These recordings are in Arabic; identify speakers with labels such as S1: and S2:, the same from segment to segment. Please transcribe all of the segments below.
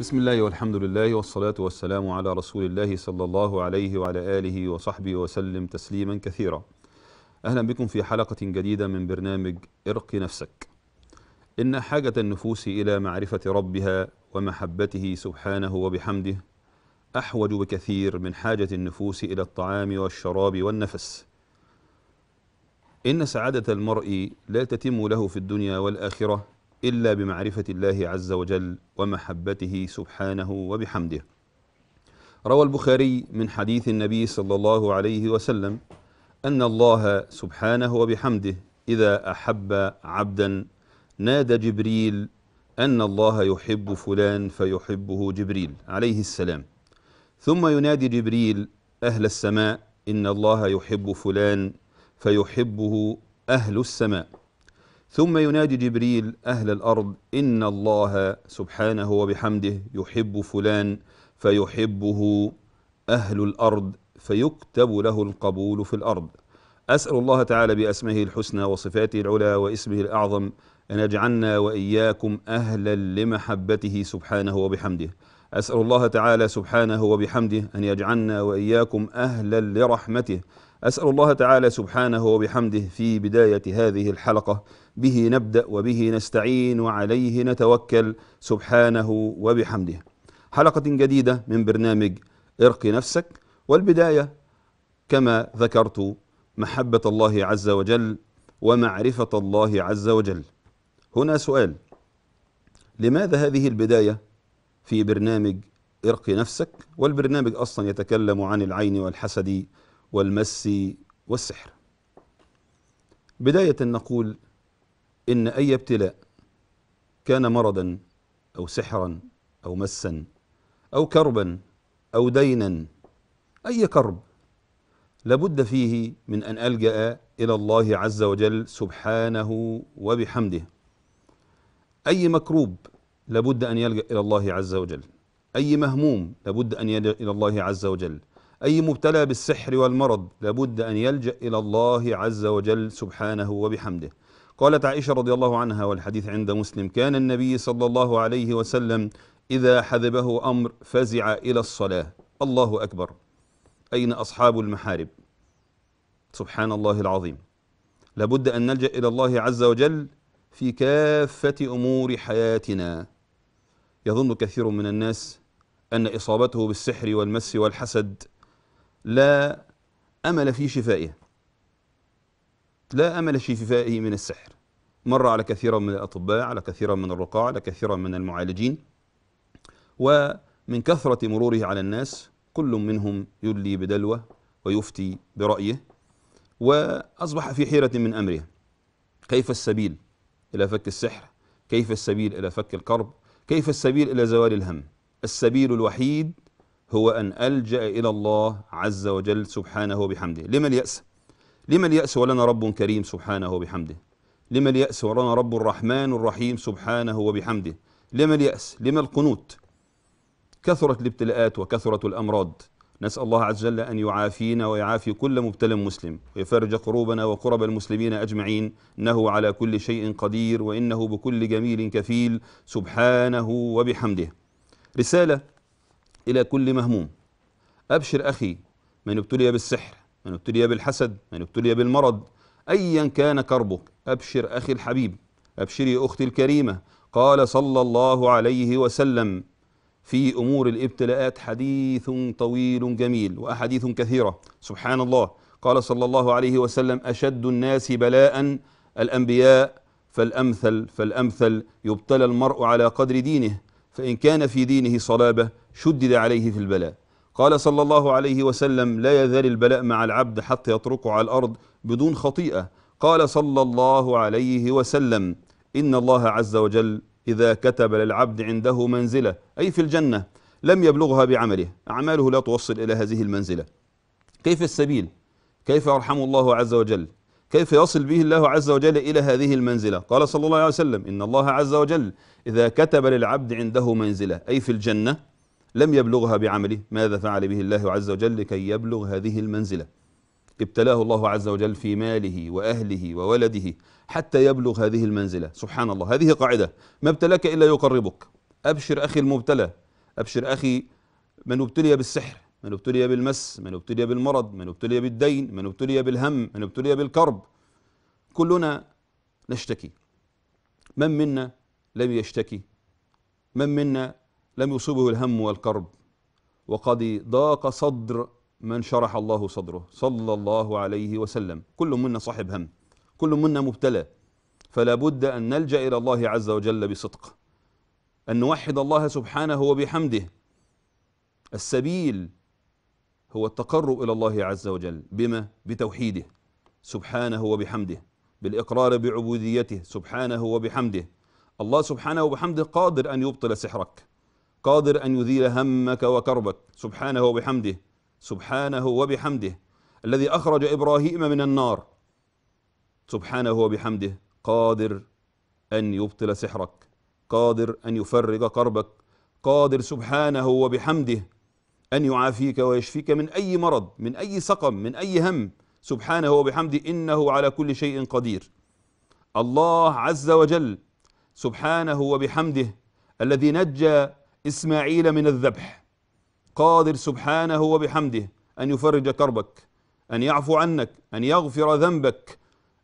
S1: بسم الله والحمد لله والصلاة والسلام على رسول الله صلى الله عليه وعلى آله وصحبه وسلم تسليما كثيرا أهلا بكم في حلقة جديدة من برنامج ارق نفسك إن حاجة النفوس إلى معرفة ربها ومحبته سبحانه وبحمده أحوج بكثير من حاجة النفوس إلى الطعام والشراب والنفس إن سعادة المرء لا تتم له في الدنيا والآخرة إلا بمعرفة الله عز وجل ومحبته سبحانه وبحمده روى البخاري من حديث النبي صلى الله عليه وسلم أن الله سبحانه وبحمده إذا أحب عبدا نادى جبريل أن الله يحب فلان فيحبه جبريل عليه السلام ثم ينادي جبريل أهل السماء إن الله يحب فلان فيحبه أهل السماء ثم ينادي جبريل أهل الأرض إن الله سبحانه وبحمده يحب فلان فيحبه أهل الأرض فيكتب له القبول في الأرض أسأل الله تعالى بأسمه الحسنى وصفاته العلى واسمه الأعظم أن يجعلنا وإياكم أهلا لمحبته سبحانه وبحمده أسأل الله تعالى سبحانه وبحمده أن يجعلنا وإياكم أهلا لرحمته أسأل الله تعالى سبحانه وبحمده في بداية هذه الحلقة به نبدأ وبه نستعين وعليه نتوكل سبحانه وبحمده حلقة جديدة من برنامج ارق نفسك والبداية كما ذكرت محبة الله عز وجل ومعرفة الله عز وجل هنا سؤال لماذا هذه البداية في برنامج ارق نفسك والبرنامج أصلا يتكلم عن العين والحسد والمس والسحر بداية نقول إن أي ابتلاء كان مرضا أو سحرا أو مسا أو كربا أو دينا أي كرب لابد فيه من أن ألجأ إلى الله عز وجل سبحانه وبحمده أي مكروب لابد أن يلجأ إلى الله عز وجل أي مهموم لابد أن يلجأ إلى الله عز وجل أي مبتلى بالسحر والمرض لابد أن يلجأ إلى الله عز وجل سبحانه وبحمده قالت عائشة رضي الله عنها والحديث عند مسلم كان النبي صلى الله عليه وسلم إذا حذبه أمر فزع إلى الصلاة الله أكبر أين أصحاب المحارب سبحان الله العظيم لابد أن نلجأ إلى الله عز وجل في كافة أمور حياتنا يظن كثير من الناس أن إصابته بالسحر والمس والحسد لا أمل في شفائها لا أمل في شفائه من السحر مر على كثيرا من الأطباء على كثيرا من الرقاع على كثيرا من المعالجين ومن كثرة مروره على الناس كل منهم يدلي بدلوة ويفتي برأيه وأصبح في حيرة من أمره كيف السبيل إلى فك السحر كيف السبيل إلى فك الكرب كيف السبيل إلى زوال الهم السبيل الوحيد هو أن ألجأ إلى الله عز وجل سبحانه وبحمده لما اليأس لما اليأس ولنا رب كريم سبحانه وبحمده لما اليأس ولنا رب الرحمن الرحيم سبحانه وبحمده لما اليأس لما القنوت كثرت الابتلاءات وكثرت الأمراض نسأل الله عز وجل أن يعافينا ويعافي كل مبتلى مسلم ويفرج قروبنا وقرب المسلمين أجمعين إنه على كل شيء قدير وإنه بكل جميل كفيل سبحانه وبحمده رسالة إلى كل مهموم أبشر أخي من ابتلي بالسحر من ابتلي بالحسد من ابتلي بالمرض أيا كان كربك أبشر أخي الحبيب أبشري أختي الكريمة قال صلى الله عليه وسلم في أمور الابتلاءات حديث طويل جميل وأحاديث كثيرة سبحان الله قال صلى الله عليه وسلم أشد الناس بلاء الأنبياء فالأمثل فالأمثل يبتلى المرء على قدر دينه فإن كان في دينه صلابة شدد عليه في البلاء قال صلى الله عليه وسلم لا يزال البلاء مع العبد حتى يطرقه على الارض بدون خطيئه قال صلى الله عليه وسلم ان الله عز وجل اذا كتب للعبد عنده منزله اي في الجنه لم يبلغها بعمله اعماله لا توصل الى هذه المنزله كيف السبيل كيف يرحم الله عز وجل كيف يصل به الله عز وجل الى هذه المنزله قال صلى الله عليه وسلم ان الله عز وجل اذا كتب للعبد عنده منزله اي في الجنه لم يبلغها بعمله ماذا فعل به الله عز وجل لكي يبلغ هذه المنزلة ابتلاه الله عز وجل في ماله وأهله وولده حتى يبلغ هذه المنزلة سبحان الله هذه قاعدة ما ابتلاك إلا يقربك أبشر أخي المبتلى أبشر أخي من ابتلي بالسحر من ابتلي بالمس من ابتلي بالمرض من ابتلي بالدين من ابتلي بالهم من ابتلي بالكرب كلنا نشتكي من منا لم يشتكي من منا لم يصبه الهم والكرب وقد ضاق صدر من شرح الله صدره صلى الله عليه وسلم كل منا صاحب هم كل منا مبتلى فلا بد أن نلجأ إلى الله عز وجل بصدق أن نوحد الله سبحانه وبحمده السبيل هو التقرب إلى الله عز وجل بما بتوحيده سبحانه وبحمده بالإقرار بعبوديته سبحانه وبحمده الله سبحانه وبحمده قادر أن يبطل سحرك قادر أن يذيل همك وكربك سبحانه وبحمده سبحانه وبحمده الذي أخرج إبراهيم من النار سبحانه وبحمده قادر أن يبطل سحرك قادر أن يفرغ كربك قادر سبحانه وبحمده أن يعافيك ويشفيك من أي مرض من أي سقم من أي هم سبحانه وبحمده إنه على كل شيء قدير الله عز وجل سبحانه وبحمده الذي نجى إسماعيل من الذبح قادر سبحانه وبحمده أن يفرج كربك أن يعفو عنك أن يغفر ذنبك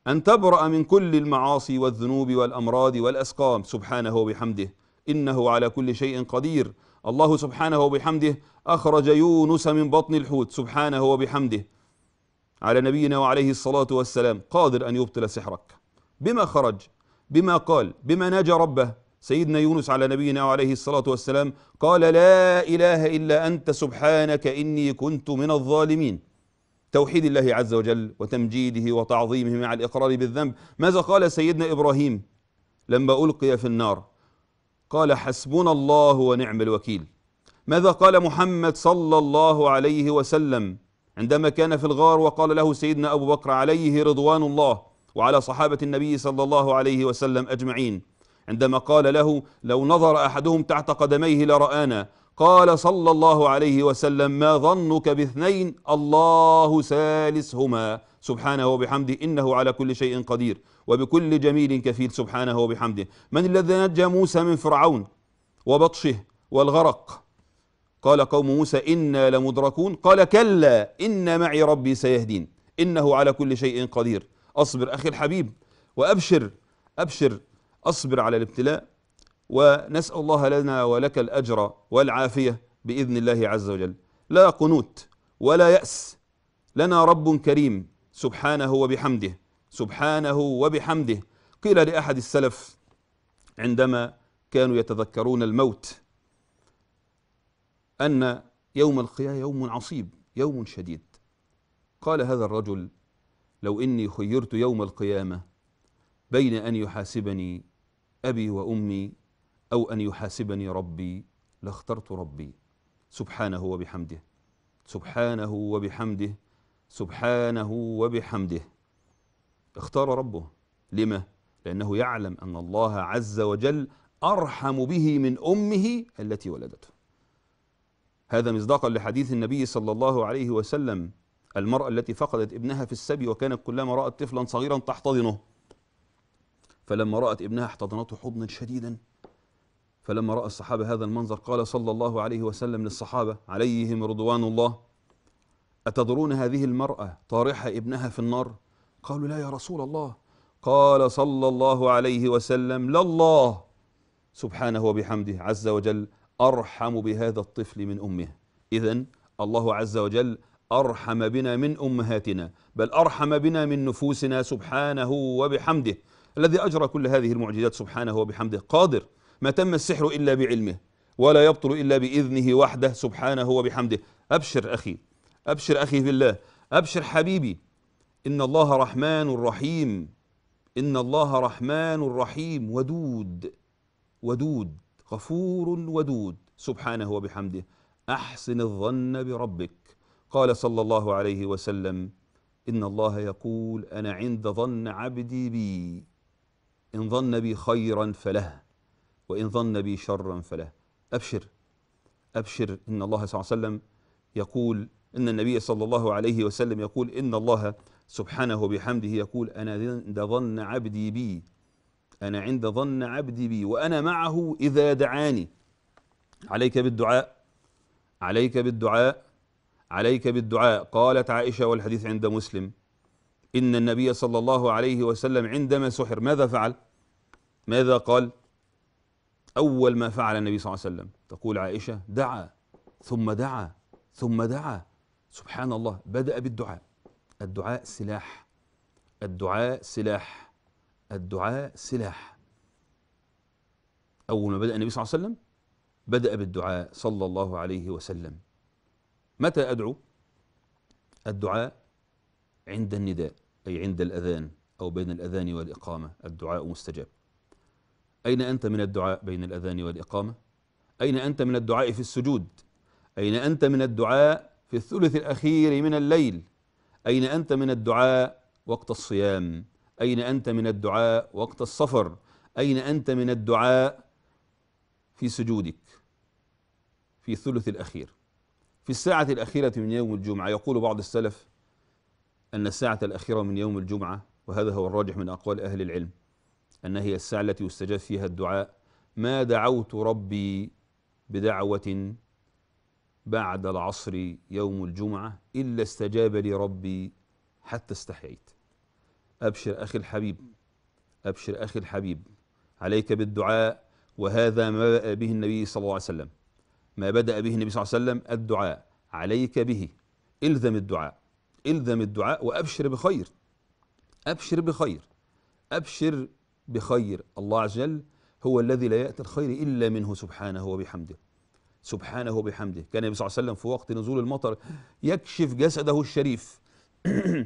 S1: أن تبرأ من كل المعاصي والذنوب والأمراض والأسقام سبحانه وبحمده إنه على كل شيء قدير الله سبحانه وبحمده أخرج يونس من بطن الحوت سبحانه وبحمده على نبينا وعليه الصلاة والسلام قادر أن يبطل سحرك بما خرج بما قال بما ناجى ربه سيدنا يونس على نبينا وعليه الصلاة والسلام قال لا إله إلا أنت سبحانك إني كنت من الظالمين توحيد الله عز وجل وتمجيده وتعظيمه مع الإقرار بالذنب ماذا قال سيدنا إبراهيم لما ألقي في النار قال حسبنا الله ونعم الوكيل ماذا قال محمد صلى الله عليه وسلم عندما كان في الغار وقال له سيدنا أبو بكر عليه رضوان الله وعلى صحابة النبي صلى الله عليه وسلم أجمعين عندما قال له لو نظر أحدهم تحت قدميه لرآنا قال صلى الله عليه وسلم ما ظنك باثنين الله ثالثهما سبحانه وبحمده إنه على كل شيء قدير وبكل جميل كفيل سبحانه وبحمده من الذي نجى موسى من فرعون وبطشه والغرق قال قوم موسى إنا لمدركون قال كلا إن معي ربي سيهدين إنه على كل شيء قدير أصبر أخي الحبيب وأبشر أبشر أصبر على الابتلاء ونسأل الله لنا ولك الأجر والعافية بإذن الله عز وجل لا قنوت ولا يأس لنا رب كريم سبحانه وبحمده سبحانه وبحمده قيل لأحد السلف عندما كانوا يتذكرون الموت أن يوم القيامة يوم عصيب يوم شديد قال هذا الرجل لو إني خيرت يوم القيامة بين أن يحاسبني أبي وأمي أو أن يحاسبني ربي لاخترت ربي سبحانه وبحمده سبحانه وبحمده سبحانه وبحمده اختار ربه لما؟ لأنه يعلم أن الله عز وجل أرحم به من أمه التي ولدته هذا مصداقا لحديث النبي صلى الله عليه وسلم المرأة التي فقدت ابنها في السبي وكانت كلما رأت طفلا صغيرا تحتضنه فلما رأت ابنها احتضنته حضنا شديدا فلما رأى الصحابة هذا المنظر قال صلى الله عليه وسلم للصحابة عليهم رضوان الله أتدرون هذه المرأة طارحة ابنها في النار قالوا لا يا رسول الله قال صلى الله عليه وسلم لله سبحانه وبحمده عز وجل أرحم بهذا الطفل من أمه إذا الله عز وجل أرحم بنا من أمهاتنا بل أرحم بنا من نفوسنا سبحانه وبحمده الذي أجرى كل هذه المعجزات سبحانه وبحمده قادر ما تم السحر إلا بعلمه ولا يبطل إلا بإذنه وحده سبحانه وبحمده أبشر أخي أبشر أخي بالله أبشر حبيبي إن الله رحمن رحيم إن الله رحمن رحيم ودود ودود غفور ودود سبحانه وبحمده أحسن الظن بربك قال صلى الله عليه وسلم إن الله يقول أنا عند ظن عبدي بي إن ظن بي خيرا فله وإن ظن بي شرا فله أبشر أبشر إن الله صلى الله عليه وسلم يقول إن النبي صلى الله عليه وسلم يقول إن الله سبحانه وبحمده يقول أنا عند ظن عبدي بي أنا عند ظن عبدي بي وأنا معه إذا دعاني عليك بالدعاء عليك بالدعاء عليك بالدعاء قالت عائشة والحديث عند مسلم إن النبي صلى الله عليه وسلم عندما سحر ماذا فعل ماذا قال أول ما فعل النبي صلى الله عليه وسلم تقول عائشة دعا ثم دعا ثم دعا سبحان الله بدأ بالدعاء الدعاء سلاح الدعاء سلاح الدعاء سلاح أول ما بدأ النبي صلى الله عليه وسلم بدأ بالدعاء صلى الله عليه وسلم متى أدعو الدعاء عند النداء أي عند الأذان أو بين الأذان والإقامة الدعاء مستجاب أين أنت من الدعاء بين الأذان والإقامة؟ أين أنت من الدعاء في السجود؟ أين أنت من الدعاء في الثلث الأخير من الليل؟ أين أنت من الدعاء وقت الصيام؟ أين أنت من الدعاء وقت السفر؟ أين أنت من الدعاء في سجودك؟ في الثلث الأخير في الساعة الأخيرة من يوم الجمعة يقول بعض السلف أن الساعة الأخيرة من يوم الجمعة وهذا هو الراجح من أقوال أهل العلم أن هي الساعة التي يستجاب فيها الدعاء ما دعوت ربي بدعوة بعد العصر يوم الجمعة إلا استجاب لي ربي حتى استحييت أبشر أخي الحبيب أبشر أخي الحبيب عليك بالدعاء وهذا ما بدأ به النبي صلى الله عليه وسلم ما بدأ به النبي صلى الله عليه وسلم الدعاء عليك به إلزم الدعاء الزم الدعاء وابشر بخير ابشر بخير ابشر بخير الله عز وجل هو الذي لا ياتي الخير الا منه سبحانه وبحمده سبحانه وبحمده كان النبي صلى الله عليه وسلم في وقت نزول المطر يكشف جسده الشريف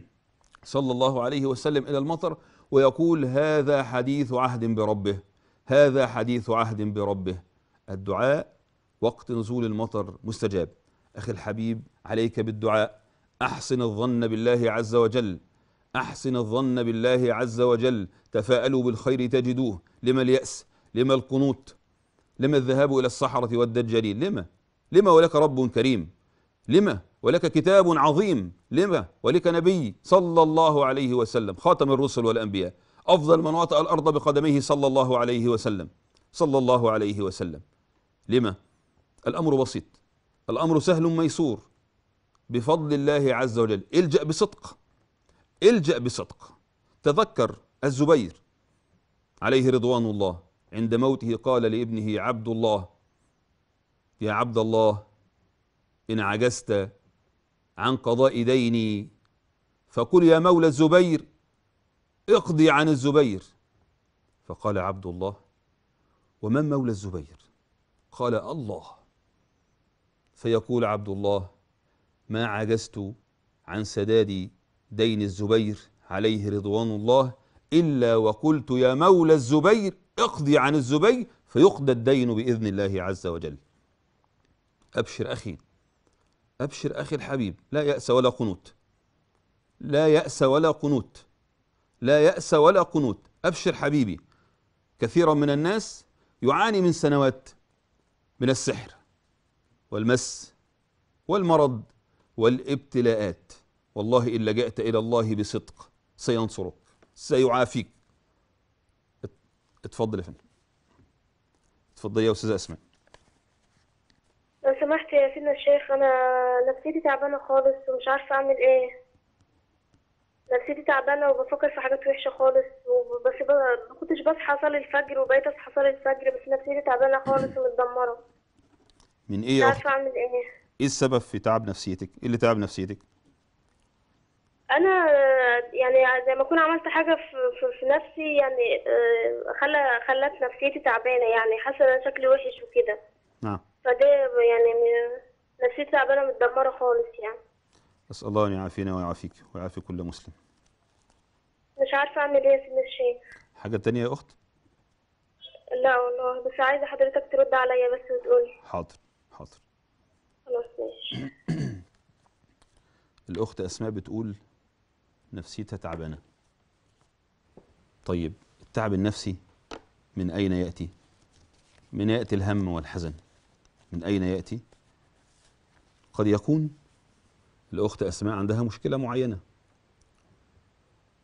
S1: صلى الله عليه وسلم الى المطر ويقول هذا حديث عهد بربه هذا حديث عهد بربه الدعاء وقت نزول المطر مستجاب اخي الحبيب عليك بالدعاء أحسن الظن بالله عز وجل أحسن الظن بالله عز وجل تفاءلوا بالخير تجدوه لما اليأس لما القنوط لما الذهاب إلى الصحرة والدجالين لما لما ولك رب كريم لما ولك كتاب عظيم لما ولك نبي صلى الله عليه وسلم خاتم الرسل والأنبياء أفضل من وطأ الأرض بقدميه صلى الله عليه وسلم صلى الله عليه وسلم لما الأمر بسيط الأمر سهل ميسور بفضل الله عز وجل الجأ بصدق الجأ بصدق تذكر الزبير عليه رضوان الله عند موته قال لابنه عبد الله يا عبد الله إن عجزت عن قضاء ديني فقل يا مولى الزبير اقضي عن الزبير فقال عبد الله ومن مولى الزبير قال الله فيقول عبد الله ما عجزت عن سداد دين الزبير عليه رضوان الله إلا وقلت يا مولى الزبير اقضي عن الزبير فيقضى الدين بإذن الله عز وجل أبشر أخي أبشر أخي الحبيب لا يأس ولا قنوت لا يأس ولا قنوت لا يأس ولا قنوت أبشر حبيبي كثيرا من الناس يعاني من سنوات من السحر والمس والمرض والابتلاءات والله إن لجأت إلى الله بصدق سينصرك سيعافيك اتفضل يا فندم اتفضلي يا أستاذة أسماء لو سمحت يا سيدنا الشيخ أنا نفسيتي تعبانة خالص ومش عارفة أعمل إيه نفسيتي تعبانة وبفكر في حاجات وحشة خالص بس ما كنتش بصحى أصلي الفجر وبقيت أصحى أصلي الفجر بس نفسيتي تعبانة خالص ومتدمرة من إيه يا عارفة أعمل إيه ايه السبب في تعب نفسيتك ايه اللي تعب نفسيتك انا يعني زي ما اكون عملت حاجه في, في, نفسي يعني آه، خلى خلت نفسيتي تعبانه يعني حاسه ان شكلي وحش وكده نعم فده يعني نفسيتي تعبانه متدمره خالص يعني اسال الله ان يعافينا ويعافيك ويعافي كل مسلم مش عارفه اعمل ايه يا سيدي الشيخ حاجه تانية يا اخت لا والله بس عايزه حضرتك ترد عليا بس وتقولي حاضر خلاص الأخت أسماء بتقول نفسيتها تعبانة طيب التعب النفسي من أين يأتي؟ من يأتي الهم والحزن من أين يأتي؟ قد يكون الأخت أسماء عندها مشكلة معينة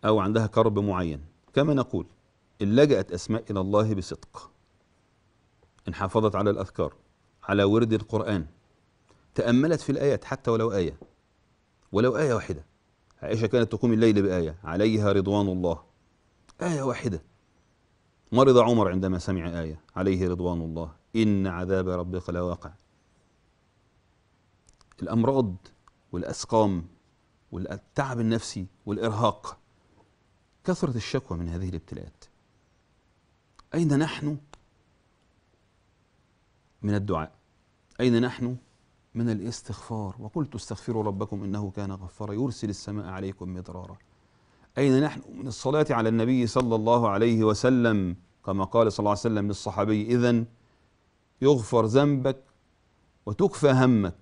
S1: أو عندها كرب معين كما نقول إن لجأت أسماء إلى الله بصدق إن حافظت على الأذكار على ورد القرآن تأملت في الآيات حتى ولو آية ولو آية واحدة عائشة كانت تقوم الليل بآية عليها رضوان الله آية واحدة مرض عمر عندما سمع آية عليه رضوان الله إن عذاب ربك لواقع الأمراض والأسقام والتعب النفسي والإرهاق كثرة الشكوى من هذه الابتلاءات أين نحن من الدعاء أين نحن من الاستغفار وقلت استغفروا ربكم إنه كان غفارا يرسل السماء عليكم مدرارا أين نحن من الصلاة على النبي صلى الله عليه وسلم كما قال صلى الله عليه وسلم للصحابي إذا يغفر ذنبك وتكفى همك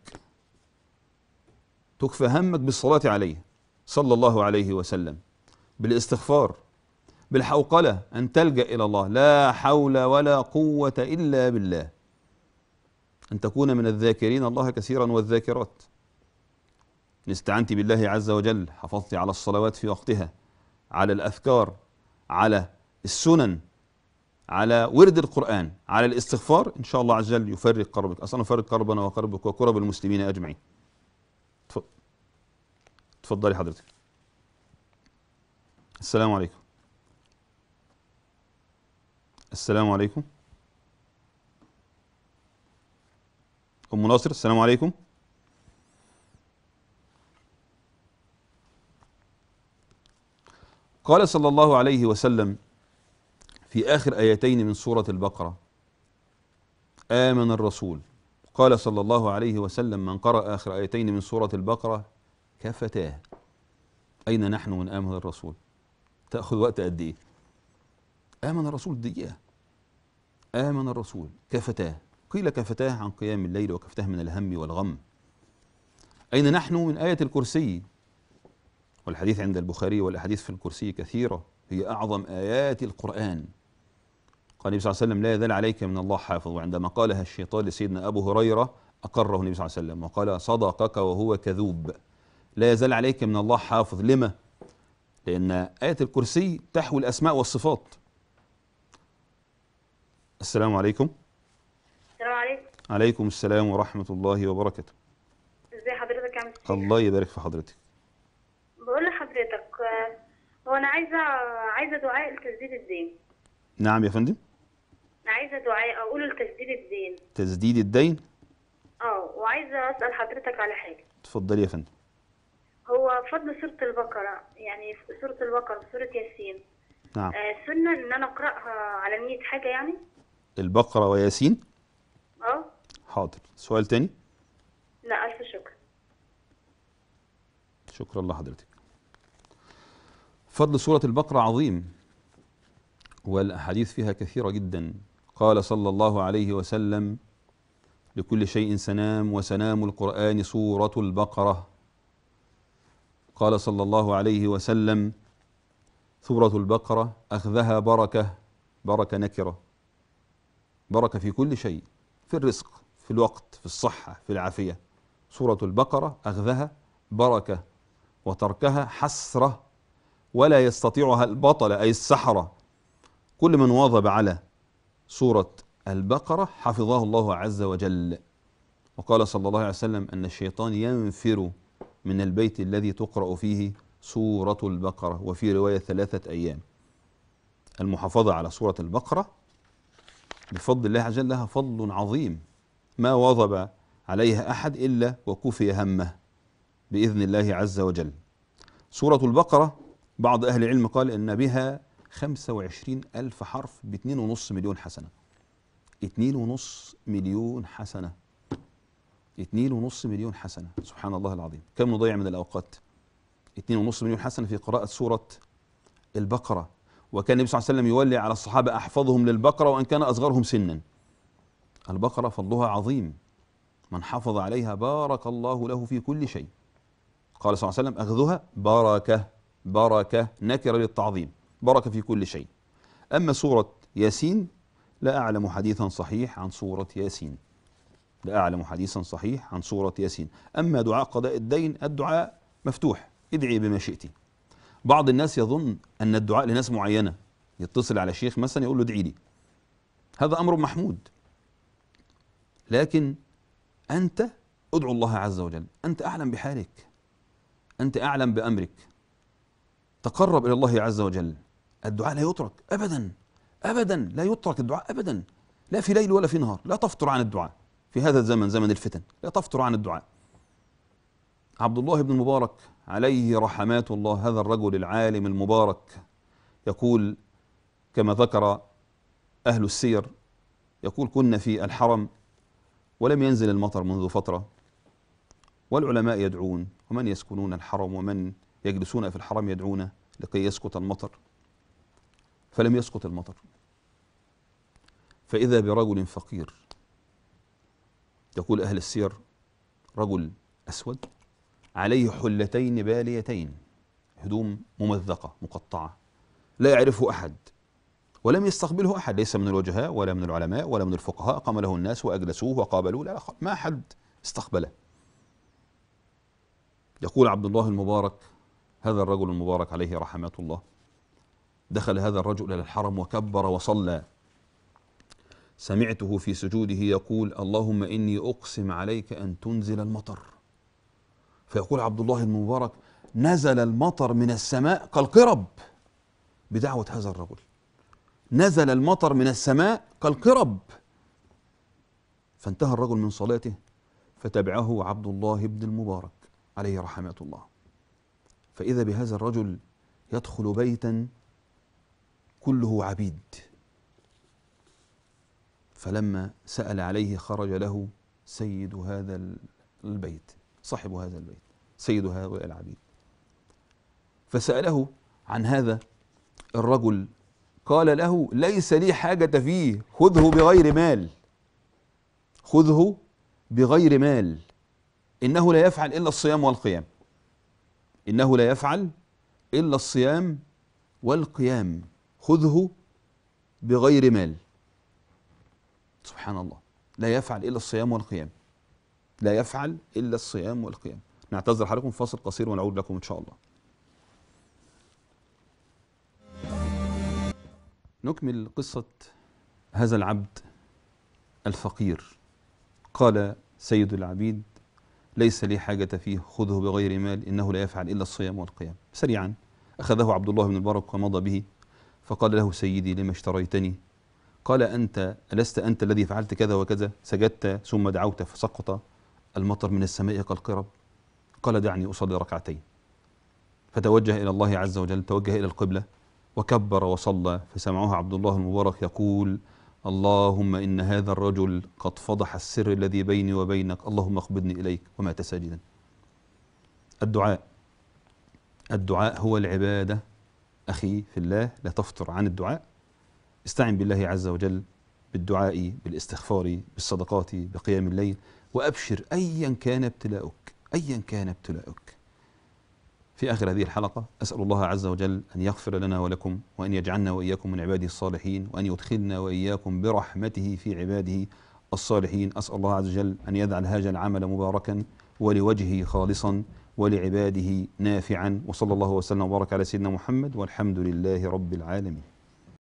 S1: تكفى همك بالصلاة عليه صلى الله عليه وسلم بالاستغفار بالحوقلة أن تلجأ إلى الله لا حول ولا قوة إلا بالله أن تكون من الذاكرين الله كثيرا والذاكرات إن استعنت بالله عز وجل حفظت على الصلوات في وقتها على الأذكار على السنن على ورد القرآن على الاستغفار إن شاء الله عز وجل يفرق قربك أصلا يفرق قربنا وقربك وقرب المسلمين أجمعين تفضلي حضرتك السلام عليكم السلام عليكم ام ناصر السلام عليكم قال صلى الله عليه وسلم في اخر ايتين من سوره البقره امن الرسول قال صلى الله عليه وسلم من قرأ آخر آيتين من سورة البقرة كفتاه أين نحن من آمن الرسول تأخذ وقت قد إيه آمن الرسول دقيقة آمن الرسول كفتاه قيل كفتاه عن قيام الليل وكفتاه من الهم والغم أين نحن من آية الكرسي والحديث عند البخاري والأحاديث في الكرسي كثيرة هي أعظم آيات القرآن قال النبي صلى الله عليه وسلم لا يزال عليك من الله حافظ وعندما قالها الشيطان لسيدنا أبو هريرة أقره النبي صلى الله عليه وسلم وقال صدقك وهو كذوب لا يزال عليك من الله حافظ لما؟ لأن آية الكرسي تحوي الأسماء والصفات السلام عليكم عليكم السلام ورحمة الله وبركاته ازي حضرتك يا مستر الله يبارك في حضرتك بقول لحضرتك هو انا عايزه عايزه دعاء لتسديد الدين نعم يا فندم عايزه دعاء اقوله لتسديد الدين تسديد الدين اه وعايزه اسال حضرتك على حاجه اتفضلي يا فندم هو فضل سوره البقره يعني سوره البقره سوره ياسين نعم آه سنه ان انا اقراها على 100 حاجه يعني البقره وياسين اه حاضر سؤال تاني لا الف شكر شكرا لحضرتك فضل سورة البقرة عظيم والأحاديث فيها كثيرة جدا قال صلى الله عليه وسلم لكل شيء سنام وسنام القرآن سورة البقرة قال صلى الله عليه وسلم سورة البقرة أخذها بركة بركة نكرة بركة في كل شيء في الرزق في الوقت في الصحة في العافية سورة البقرة أخذها بركة وتركها حسرة ولا يستطيعها البطل أي السحرة كل من واظب على سورة البقرة حفظه الله عز وجل وقال صلى الله عليه وسلم أن الشيطان ينفر من البيت الذي تقرأ فيه سورة البقرة وفي رواية ثلاثة أيام المحافظة على سورة البقرة بفضل الله عز وجل لها فضل عظيم ما وضب عليها أحد إلا وكفي همه بإذن الله عز وجل سورة البقرة بعض أهل العلم قال إن بها 25 ألف حرف ب 2.5 مليون حسنة 2.5 مليون حسنة 2.5 مليون حسنة سبحان الله العظيم كم نضيع من الأوقات 2.5 مليون حسنة في قراءة سورة البقرة وكان النبي صلى الله عليه وسلم يولي على الصحابة أحفظهم للبقرة وأن كان أصغرهم سنا البقرة فضلها عظيم من حفظ عليها بارك الله له في كل شيء قال صلى الله عليه وسلم أخذها بركة بركة نكرة للتعظيم بركة في كل شيء أما سورة ياسين لا أعلم حديثا صحيح عن سورة ياسين لا أعلم حديثا صحيح عن سورة ياسين أما دعاء قضاء الدين الدعاء مفتوح ادعي بما شئت بعض الناس يظن أن الدعاء لناس معينة يتصل على شيخ مثلا يقول له ادعي لي هذا أمر محمود لكن أنت ادعو الله عز وجل أنت أعلم بحالك أنت أعلم بأمرك تقرب إلى الله عز وجل الدعاء لا يترك أبدا أبدا لا يترك الدعاء أبدا لا في ليل ولا في نهار لا تفطر عن الدعاء في هذا الزمن زمن الفتن لا تفطر عن الدعاء عبد الله بن المبارك عليه رحمات الله هذا الرجل العالم المبارك يقول كما ذكر أهل السير يقول كنا في الحرم ولم ينزل المطر منذ فترة والعلماء يدعون ومن يسكنون الحرم ومن يجلسون في الحرم يدعون لكي يسقط المطر فلم يسقط المطر فإذا برجل فقير يقول أهل السير رجل أسود عليه حلتين باليتين هدوم ممزقة مقطعة لا يعرفه أحد ولم يستقبله أحد ليس من الوجهاء ولا من العلماء ولا من الفقهاء قام له الناس وأجلسوه وقابلوه لا ما أحد استقبله يقول عبد الله المبارك هذا الرجل المبارك عليه رحمات الله دخل هذا الرجل إلى الحرم وكبر وصلى سمعته في سجوده يقول اللهم إني أقسم عليك أن تنزل المطر فيقول عبد الله المبارك نزل المطر من السماء كالقرب بدعوة هذا الرجل نزل المطر من السماء كالقرب فانتهى الرجل من صلاته فتبعه عبد الله بن المبارك عليه رحمة الله فإذا بهذا الرجل يدخل بيتا كله عبيد فلما سأل عليه خرج له سيد هذا البيت صاحب هذا البيت سيد هؤلاء العبيد فسأله عن هذا الرجل قال له ليس لي حاجة فيه خذه بغير مال خذه بغير مال إنه لا يفعل إلا الصيام والقيام إنه لا يفعل إلا الصيام والقيام خذه بغير مال سبحان الله لا يفعل إلا الصيام والقيام لا يفعل إلا الصيام والقيام نعتذر حضراتكم فاصل قصير ونعود لكم إن شاء الله نكمل قصة هذا العبد الفقير قال سيد العبيد ليس لي حاجة فيه خذه بغير مال إنه لا يفعل إلا الصيام والقيام سريعا أخذه عبد الله بن البرك ومضى به فقال له سيدي لما اشتريتني قال أنت ألست أنت الذي فعلت كذا وكذا سجدت ثم دعوت فسقط المطر من السماء كالقرب قال دعني أصلي ركعتين فتوجه إلى الله عز وجل توجه إلى القبلة وكبر وصلى فسمعه عبد الله المبارك يقول اللهم إن هذا الرجل قد فضح السر الذي بيني وبينك اللهم اقبضني إليك ومات ساجدا الدعاء الدعاء هو العبادة أخي في الله لا تفطر عن الدعاء استعن بالله عز وجل بالدعاء بالاستغفار بالصدقات بقيام الليل وأبشر أيا كان ابتلاؤك أيا كان ابتلاؤك في آخر هذه الحلقة أسأل الله عز وجل أن يغفر لنا ولكم وأن يجعلنا وإياكم من عباده الصالحين وأن يدخلنا وإياكم برحمته في عباده الصالحين أسأل الله عز وجل أن يجعل هذا العمل مباركا ولوجهه خالصا ولعباده نافعا وصلى الله وسلم وبارك على سيدنا محمد والحمد لله رب العالمين